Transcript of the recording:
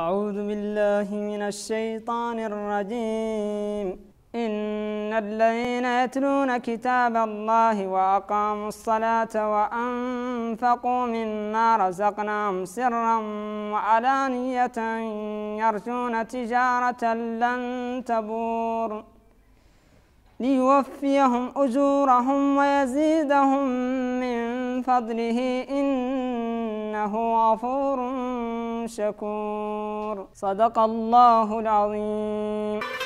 أعوذ بالله من الشيطان الرجيم إن الذين يتلون كتاب الله وأقاموا الصلاة وأنفقوا مما رزقناهم سرا وعلانية يرجون تجارة لن تبور ليوفيهم أجورهم ويزيدهم من فضله إن إنه غفور شكور صدق الله العظيم